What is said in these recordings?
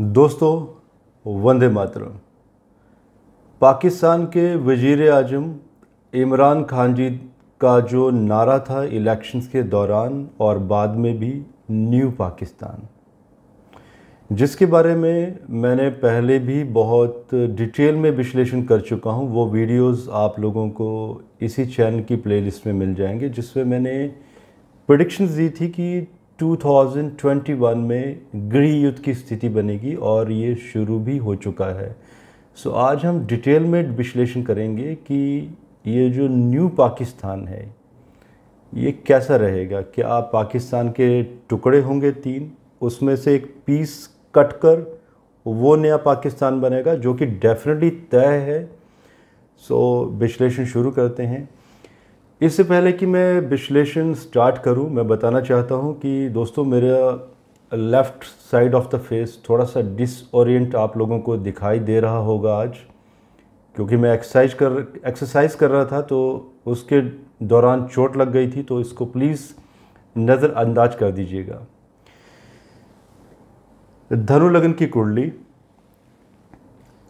दोस्तों वंदे मातरम पाकिस्तान के वजीर आजम इमरान खान जी का जो नारा था इलेक्शंस के दौरान और बाद में भी न्यू पाकिस्तान जिसके बारे में मैंने पहले भी बहुत डिटेल में विश्लेषण कर चुका हूं वो वीडियोस आप लोगों को इसी चैनल की प्लेलिस्ट में मिल जाएंगे जिसमें मैंने प्रडिक्शंस दी थी कि 2021 में गृह युद्ध की स्थिति बनेगी और ये शुरू भी हो चुका है सो आज हम डिटेल में विश्लेषण करेंगे कि ये जो न्यू पाकिस्तान है ये कैसा रहेगा क्या पाकिस्तान के टुकड़े होंगे तीन उसमें से एक पीस कट कर वो नया पाकिस्तान बनेगा जो कि डेफिनेटली तय है सो विश्लेषण शुरू करते हैं इससे पहले कि मैं विश्लेषण स्टार्ट करूं मैं बताना चाहता हूं कि दोस्तों मेरा left side of the face थोड़ा सा डिसोरिएंट आप लोगों को दिखाई दे रहा होगा आज क्योंकि मैं एक्सरसाइज कर एक्सरसाइज कर रहा था तो उसके दौरान चोट लग गई थी तो इसको प्लीज़ नज़रअंदाज कर दीजिएगा धनु लगन की कुंडली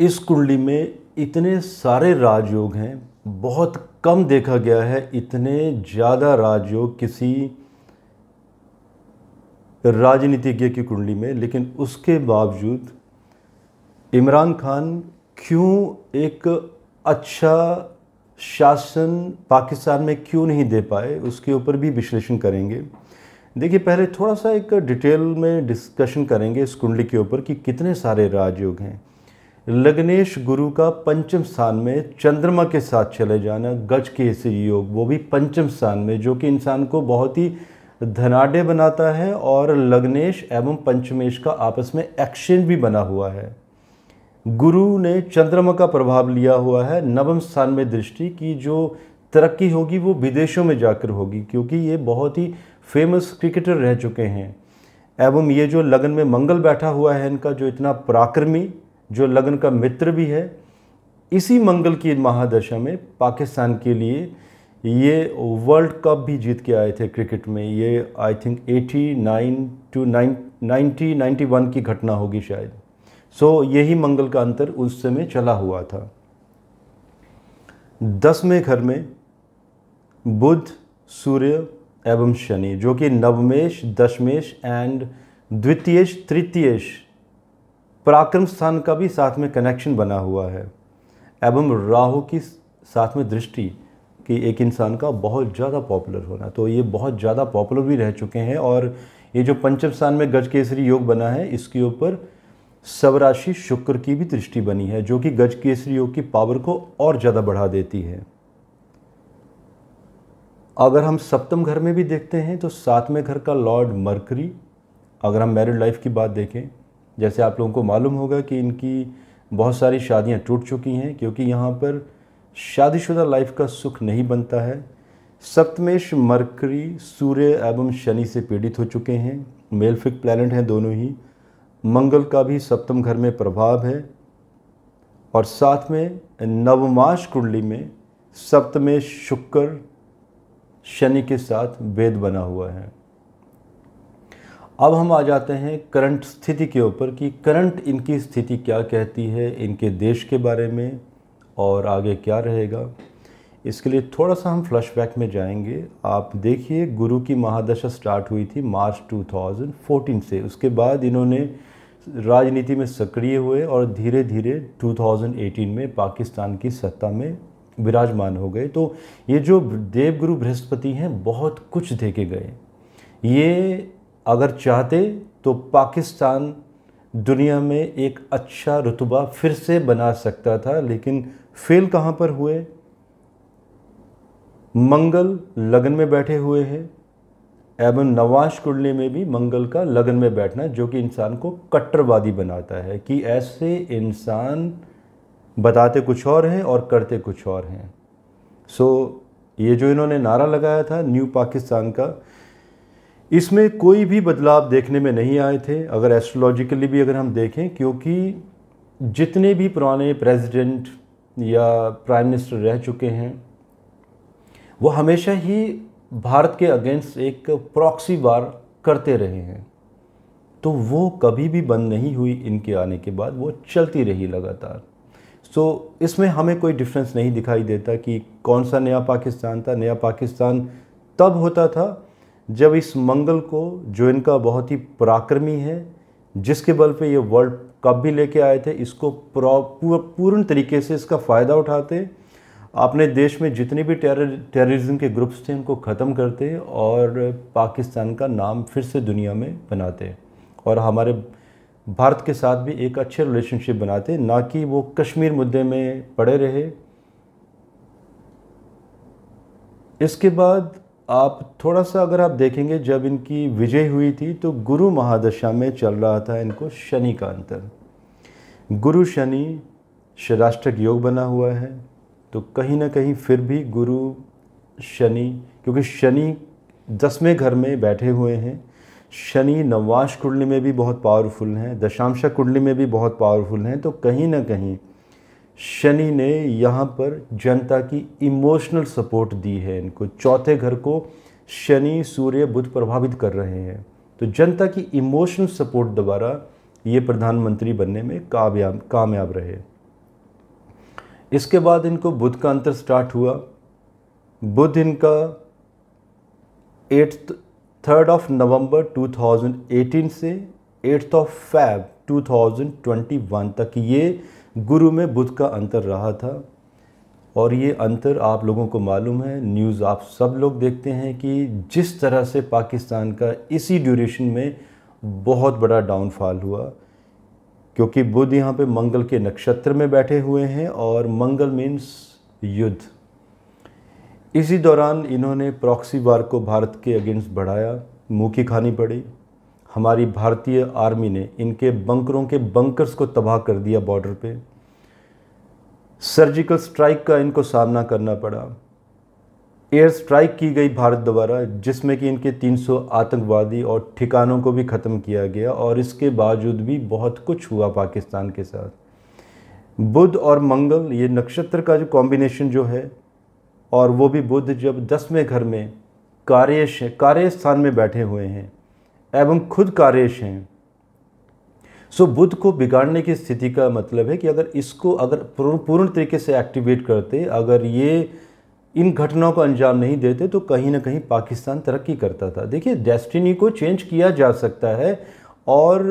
इस कुंडली में इतने सारे राजयोग हैं बहुत कम देखा गया है इतने ज़्यादा राजयोग किसी राजनीतिज्ञ की कुंडली में लेकिन उसके बावजूद इमरान खान क्यों एक अच्छा शासन पाकिस्तान में क्यों नहीं दे पाए उसके ऊपर भी विश्लेषण करेंगे देखिए पहले थोड़ा सा एक डिटेल में डिस्कशन करेंगे इस कुंडली के ऊपर कि कितने सारे राजयोग हैं लग्नेश गुरु का पंचम स्थान में चंद्रमा के साथ चले जाना गज के से योग वो भी पंचम स्थान में जो कि इंसान को बहुत ही धनाढ़ बनाता है और लग्नेश एवं पंचमेश का आपस में एक्शन भी बना हुआ है गुरु ने चंद्रमा का प्रभाव लिया हुआ है नवम स्थान में दृष्टि की जो तरक्की होगी वो विदेशों में जाकर होगी क्योंकि ये बहुत ही फेमस क्रिकेटर रह चुके हैं एवं ये जो लगन में मंगल बैठा हुआ है इनका जो इतना पराक्रमी जो लग्न का मित्र भी है इसी मंगल की महादशा में पाकिस्तान के लिए ये वर्ल्ड कप भी जीत के आए थे क्रिकेट में ये आई थिंक 89 टू 90 91 की घटना होगी शायद सो so, यही मंगल का अंतर उस समय चला हुआ था दसवें घर में बुध सूर्य एवं शनि जो कि नवमेश दशमेश एंड द्वितीयश तृतीयश पराक्रम स्थान का भी साथ में कनेक्शन बना हुआ है एवं राहु की साथ में दृष्टि कि एक इंसान का बहुत ज़्यादा पॉपुलर होना तो ये बहुत ज़्यादा पॉपुलर भी रह चुके हैं और ये जो पंचम स्थान में गज केसरी योग बना है इसके ऊपर सवराशि शुक्र की भी दृष्टि बनी है जो कि गज केसरी योग की पावर को और ज़्यादा बढ़ा देती है अगर हम सप्तम घर में भी देखते हैं तो सातवें घर का लॉर्ड मर्करी अगर हम मैरिड लाइफ की बात देखें जैसे आप लोगों को मालूम होगा कि इनकी बहुत सारी शादियां टूट चुकी हैं क्योंकि यहाँ पर शादीशुदा लाइफ का सुख नहीं बनता है सप्तमेश मरकरी सूर्य एवं शनि से पीड़ित हो चुके हैं मेलफिक प्लैनेट हैं दोनों ही मंगल का भी सप्तम घर में प्रभाव है और साथ में नवमाश कुंडली में सप्तमेश शुक्र शनि के साथ वेद बना हुआ है अब हम आ जाते हैं करंट स्थिति के ऊपर कि करंट इनकी स्थिति क्या कहती है इनके देश के बारे में और आगे क्या रहेगा इसके लिए थोड़ा सा हम फ्लैशबैक में जाएंगे आप देखिए गुरु की महादशा स्टार्ट हुई थी मार्च 2014 से उसके बाद इन्होंने राजनीति में सक्रिय हुए और धीरे धीरे 2018 में पाकिस्तान की सत्ता में विराजमान हो गए तो ये जो देवगुरु बृहस्पति हैं बहुत कुछ देखे गए ये अगर चाहते तो पाकिस्तान दुनिया में एक अच्छा रुतबा फिर से बना सकता था लेकिन फेल कहाँ पर हुए मंगल लगन में बैठे हुए हैं एवं नवाज कुंडली में भी मंगल का लगन में बैठना जो कि इंसान को कट्टरवादी बनाता है कि ऐसे इंसान बताते कुछ और हैं और करते कुछ और हैं सो so, ये जो इन्होंने नारा लगाया था न्यू पाकिस्तान का इसमें कोई भी बदलाव देखने में नहीं आए थे अगर एस्ट्रोलॉजिकली भी अगर हम देखें क्योंकि जितने भी पुराने प्रेसिडेंट या प्राइम मिनिस्टर रह चुके हैं वो हमेशा ही भारत के अगेंस्ट एक प्रॉक्सी वार करते रहे हैं तो वो कभी भी बंद नहीं हुई इनके आने के बाद वो चलती रही लगातार सो so, इसमें हमें कोई डिफरेंस नहीं दिखाई देता कि कौन सा नया पाकिस्तान था नया पाकिस्तान तब होता था जब इस मंगल को जो इनका बहुत ही पराक्रमी है जिसके बल पे ये वर्ल्ड कप भी लेके आए थे इसको पूर्ण तरीके से इसका फ़ायदा उठाते अपने देश में जितने भी टेर टेररिज्म के ग्रुप्स थे उनको ख़त्म करते और पाकिस्तान का नाम फिर से दुनिया में बनाते और हमारे भारत के साथ भी एक अच्छे रिलेशनशिप बनाते ना कि वो कश्मीर मुद्दे में पड़े रहे इसके बाद आप थोड़ा सा अगर आप देखेंगे जब इनकी विजय हुई थी तो गुरु महादशा में चल रहा था इनको शनि का अंतर गुरु शनि शराष्ट्रक योग बना हुआ है तो कहीं ना कहीं फिर भी गुरु शनि क्योंकि शनि दसवें घर में बैठे हुए हैं शनि नवाश कुंडली में भी बहुत पावरफुल हैं दशांश कुंडली में भी बहुत पावरफुल हैं तो कहीं ना कहीं शनि ने यहाँ पर जनता की इमोशनल सपोर्ट दी है इनको चौथे घर को शनि सूर्य बुध प्रभावित कर रहे हैं तो जनता की इमोशनल सपोर्ट द्वारा ये प्रधानमंत्री बनने में कामयाब कामयाब रहे इसके बाद इनको बुध का अंतर स्टार्ट हुआ बुध इनका एट थर्ड ऑफ नवंबर 2018 से एट्थ ऑफ फैब 2021 तक ये गुरु में बुद्ध का अंतर रहा था और ये अंतर आप लोगों को मालूम है न्यूज़ आप सब लोग देखते हैं कि जिस तरह से पाकिस्तान का इसी ड्यूरेशन में बहुत बड़ा डाउनफॉल हुआ क्योंकि बुद्ध यहाँ पे मंगल के नक्षत्र में बैठे हुए हैं और मंगल मीन्स युद्ध इसी दौरान इन्होंने प्रॉक्सी वार को भारत के अगेंस्ट बढ़ाया मुँह की खानी पड़ी हमारी भारतीय आर्मी ने इनके बंकरों के बंकर्स को तबाह कर दिया बॉर्डर पे सर्जिकल स्ट्राइक का इनको सामना करना पड़ा एयर स्ट्राइक की गई भारत द्वारा जिसमें कि इनके 300 आतंकवादी और ठिकानों को भी ख़त्म किया गया और इसके बावजूद भी बहुत कुछ हुआ पाकिस्तान के साथ बुध और मंगल ये नक्षत्र का जो कॉम्बिनेशन जो है और वो भी बुध जब दसवें घर में कार्यश कार्य स्थान में बैठे हुए हैं एवं खुद कार्यश हैं सो so, बुद्ध को बिगाड़ने की स्थिति का मतलब है कि अगर इसको अगर पूर्ण तरीके से एक्टिवेट करते अगर ये इन घटनाओं को अंजाम नहीं देते तो कहीं ना कहीं पाकिस्तान तरक्की करता था देखिए डेस्टिनी को चेंज किया जा सकता है और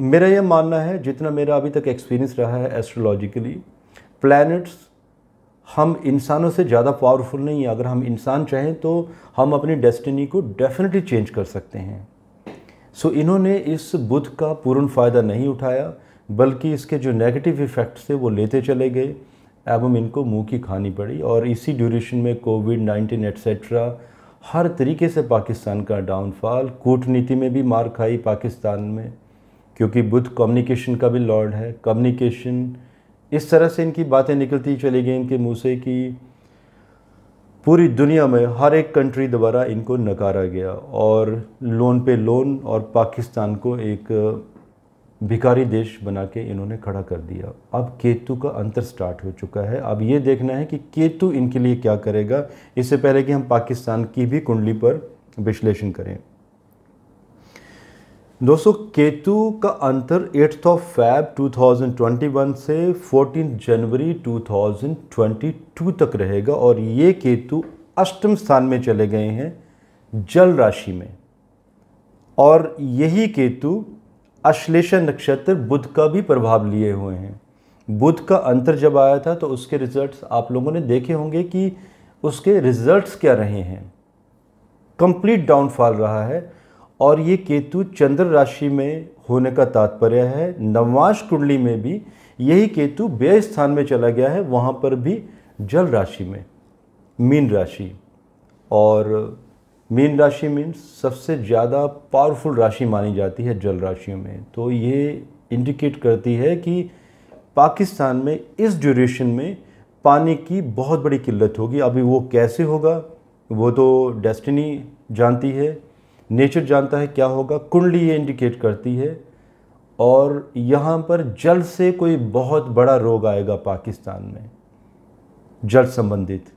मेरा यह मानना है जितना मेरा अभी तक एक्सपीरियंस रहा है एस्ट्रोलॉजिकली प्लैनेट्स हम इंसानों से ज़्यादा पावरफुल नहीं है अगर हम इंसान चाहें तो हम अपनी डेस्टिनी को डेफिनेटली चेंज कर सकते हैं सो so, इन्होंने इस बुध का पूर्ण फ़ायदा नहीं उठाया बल्कि इसके जो नेगेटिव इफ़ेक्ट्स थे वो लेते चले गए एवं इनको मुंह की खानी पड़ी और इसी ड्यूरेशन में कोविड नाइन्टीन एट्सट्रा हर तरीके से पाकिस्तान का डाउनफॉल कूटनीति में भी मार खाई पाकिस्तान में क्योंकि बुद्ध कम्युनिकेशन का भी लॉर्ड है कम्युनिकेशन इस तरह से इनकी बातें निकलती चली गई इनके मुँह से कि पूरी दुनिया में हर एक कंट्री द्वारा इनको नकारा गया और लोन पे लोन और पाकिस्तान को एक भिकारी देश बना के इन्होंने खड़ा कर दिया अब केतु का अंतर स्टार्ट हो चुका है अब ये देखना है कि केतु इनके लिए क्या करेगा इससे पहले कि हम पाकिस्तान की भी कुंडली पर विश्लेषण करें दोस्तों केतु का अंतर एट्थ ऑफ फैब 2021 से 14 जनवरी 2022 तक रहेगा और ये केतु अष्टम स्थान में चले गए हैं जल राशि में और यही केतु अश्लेषण नक्षत्र बुध का भी प्रभाव लिए हुए हैं बुध का अंतर जब आया था तो उसके रिजल्ट्स आप लोगों ने देखे होंगे कि उसके रिजल्ट्स क्या रहे हैं कंप्लीट डाउनफॉल रहा है और ये केतु चंद्र राशि में होने का तात्पर्य है नवाश कुंडली में भी यही केतु व्यय स्थान में चला गया है वहाँ पर भी जल राशि में मीन राशि और मीन राशि मीन सबसे ज़्यादा पावरफुल राशि मानी जाती है जल राशियों में तो ये इंडिकेट करती है कि पाकिस्तान में इस ड्यूरेशन में पानी की बहुत बड़ी किल्लत होगी अभी वो कैसे होगा वो तो डेस्टिनी जानती है नेचर जानता है क्या होगा कुंडली ये इंडिकेट करती है और यहाँ पर जल से कोई बहुत बड़ा रोग आएगा पाकिस्तान में जल संबंधित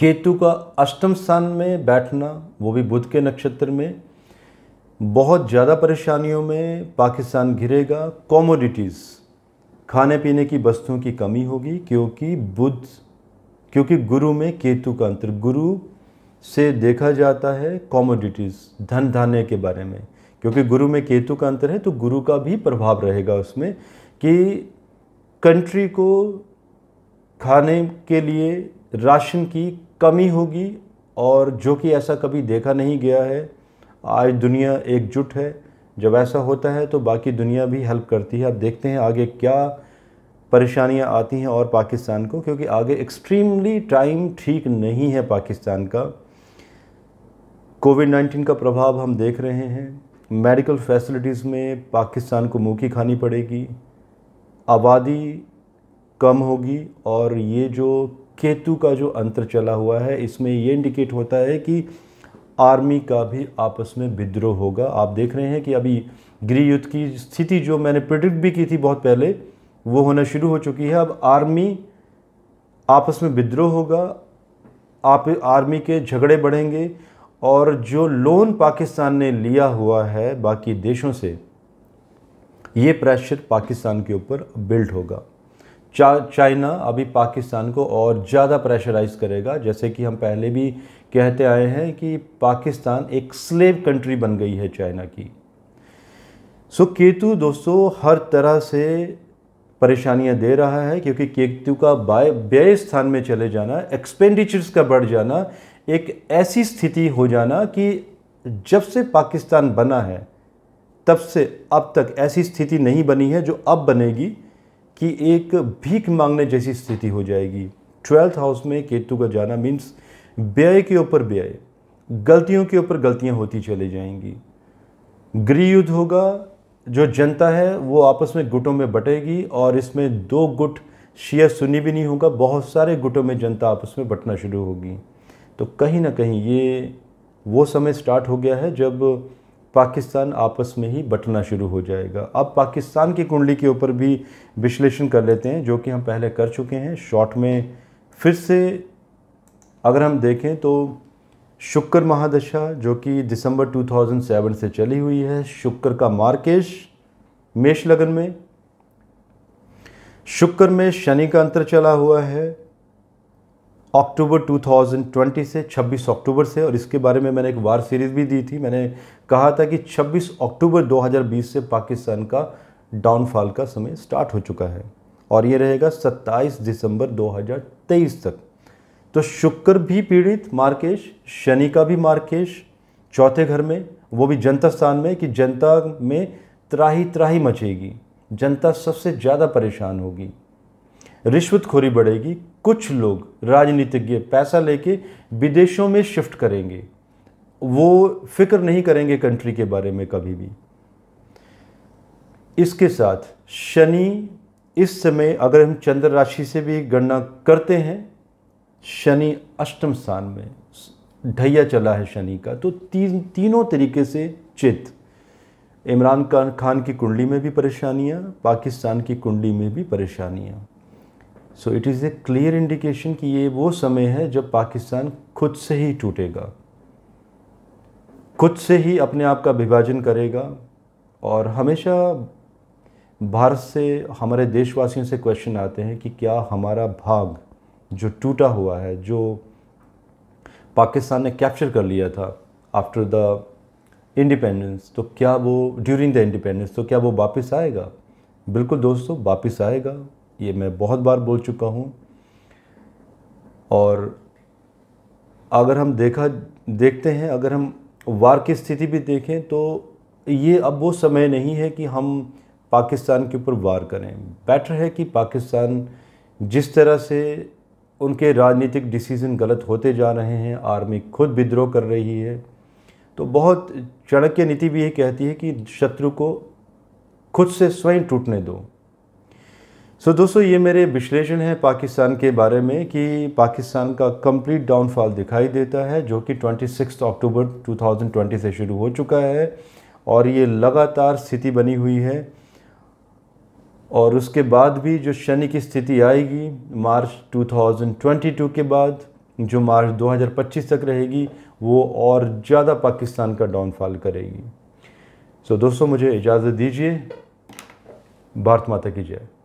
केतु का अष्टम स्थान में बैठना वो भी बुध के नक्षत्र में बहुत ज़्यादा परेशानियों में पाकिस्तान घिरेगा कॉमोडिटीज़ खाने पीने की वस्तुओं की कमी होगी क्योंकि बुध क्योंकि गुरु में केतु का अंतर गुरु से देखा जाता है कॉमोडिटीज़ धन धान्य के बारे में क्योंकि गुरु में केतु का अंतर है तो गुरु का भी प्रभाव रहेगा उसमें कि कंट्री को खाने के लिए राशन की कमी होगी और जो कि ऐसा कभी देखा नहीं गया है आज दुनिया एकजुट है जब ऐसा होता है तो बाकी दुनिया भी हेल्प करती है आप देखते हैं आगे क्या परेशानियां आती हैं और पाकिस्तान को क्योंकि आगे एक्सट्रीमली टाइम ठीक नहीं है पाकिस्तान का कोविड नाइन्टीन का प्रभाव हम देख रहे हैं मेडिकल फैसिलिटीज़ में पाकिस्तान को मूखी खानी पड़ेगी आबादी कम होगी और ये जो केतु का जो अंतर चला हुआ है इसमें ये इंडिकेट होता है कि आर्मी का भी आपस में विद्रोह होगा आप देख रहे हैं कि अभी गृह युद्ध की स्थिति जो मैंने प्रिडिक्ट भी की थी बहुत पहले वो होना शुरू हो चुकी है अब आर्मी आपस में विद्रोह होगा आप आर्मी के झगड़े बढ़ेंगे और जो लोन पाकिस्तान ने लिया हुआ है बाकी देशों से ये प्रेशर पाकिस्तान के ऊपर बिल्ड होगा चा चाइना अभी पाकिस्तान को और ज़्यादा प्रेशराइज करेगा जैसे कि हम पहले भी कहते आए हैं कि पाकिस्तान एक स्लेव कंट्री बन गई है चाइना की सो केतु दोस्तों हर तरह से परेशानियां दे रहा है क्योंकि केतु का बाय व्यय स्थान में चले जाना एक्सपेंडिचर्स का बढ़ जाना एक ऐसी स्थिति हो जाना कि जब से पाकिस्तान बना है तब से अब तक ऐसी स्थिति नहीं बनी है जो अब बनेगी कि एक भीख मांगने जैसी स्थिति हो जाएगी ट्वेल्थ हाउस में केतु का जाना मीन्स व्यय के ऊपर व्यय गलतियों के ऊपर गलतियां होती चली जाएंगी गृहयुद्ध होगा जो जनता है वो आपस में गुटों में बटेगी और इसमें दो गुट शिया सुनी भी नहीं होगा बहुत सारे गुटों में जनता आपस में बटना शुरू होगी तो कहीं ना कहीं ये वो समय स्टार्ट हो गया है जब पाकिस्तान आपस में ही बटना शुरू हो जाएगा अब पाकिस्तान की कुंडली के ऊपर भी विश्लेषण कर लेते हैं जो कि हम पहले कर चुके हैं शॉर्ट में फिर से अगर हम देखें तो शुक्र महादशा जो कि दिसंबर 2007 से चली हुई है शुक्र का मार्केश मेष लगन में शुक्र में शनि का अंतर चला हुआ है अक्टूबर 2020 से 26 अक्टूबर से और इसके बारे में मैंने एक वार सीरीज़ भी दी थी मैंने कहा था कि 26 अक्टूबर 2020 से पाकिस्तान का डाउनफॉल का समय स्टार्ट हो चुका है और ये रहेगा 27 दिसंबर 2023 तक तो शुक्र भी पीड़ित मार्केश शनि का भी मार्केश चौथे घर में वो भी जनता स्थान में कि जनता में त्राही त्राही मचेगी जनता सबसे ज़्यादा परेशान होगी रिश्वतखोरी बढ़ेगी कुछ लोग राजनीतिज्ञ पैसा लेके विदेशों में शिफ्ट करेंगे वो फिक्र नहीं करेंगे कंट्री के बारे में कभी भी इसके साथ शनि इस समय अगर हम चंद्र राशि से भी गणना करते हैं शनि अष्टम स्थान में ढैया चला है शनि का तो तीन तीनों तरीके से चित इमरान खान की कुंडली में भी परेशानियाँ पाकिस्तान की कुंडली में भी परेशानियाँ so it is a clear indication कि ये वो समय है जब पाकिस्तान खुद से ही टूटेगा खुद से ही अपने आप का विभाजन करेगा और हमेशा भारत से हमारे देशवासियों से क्वेश्चन आते हैं कि क्या हमारा भाग जो टूटा हुआ है जो पाकिस्तान ने कैप्चर कर लिया था आफ्टर द इंडिपेंडेंस तो क्या वो ड्यूरिंग द इंडिपेंडेंस तो क्या वो वापस आएगा बिल्कुल दोस्तों वापस आएगा ये मैं बहुत बार बोल चुका हूँ और अगर हम देखा देखते हैं अगर हम वार की स्थिति भी देखें तो ये अब वो समय नहीं है कि हम पाकिस्तान के ऊपर वार करें बेटर है कि पाकिस्तान जिस तरह से उनके राजनीतिक डिसीज़न गलत होते जा रहे हैं आर्मी खुद विद्रोह कर रही है तो बहुत चाणक्य नीति भी ये कहती है कि शत्रु को खुद से स्वयं टूटने दो सो so, दोस्तों ये मेरे विश्लेषण है पाकिस्तान के बारे में कि पाकिस्तान का कंप्लीट डाउनफॉल दिखाई देता है जो कि 26 अक्टूबर 2020 से शुरू हो चुका है और ये लगातार स्थिति बनी हुई है और उसके बाद भी जो शनि की स्थिति आएगी मार्च 2022 के बाद जो मार्च 2025 तक रहेगी वो और ज़्यादा पाकिस्तान का डाउनफॉल करेगी सो so, दोस्तों मुझे इजाज़त दीजिए भारत माता की जय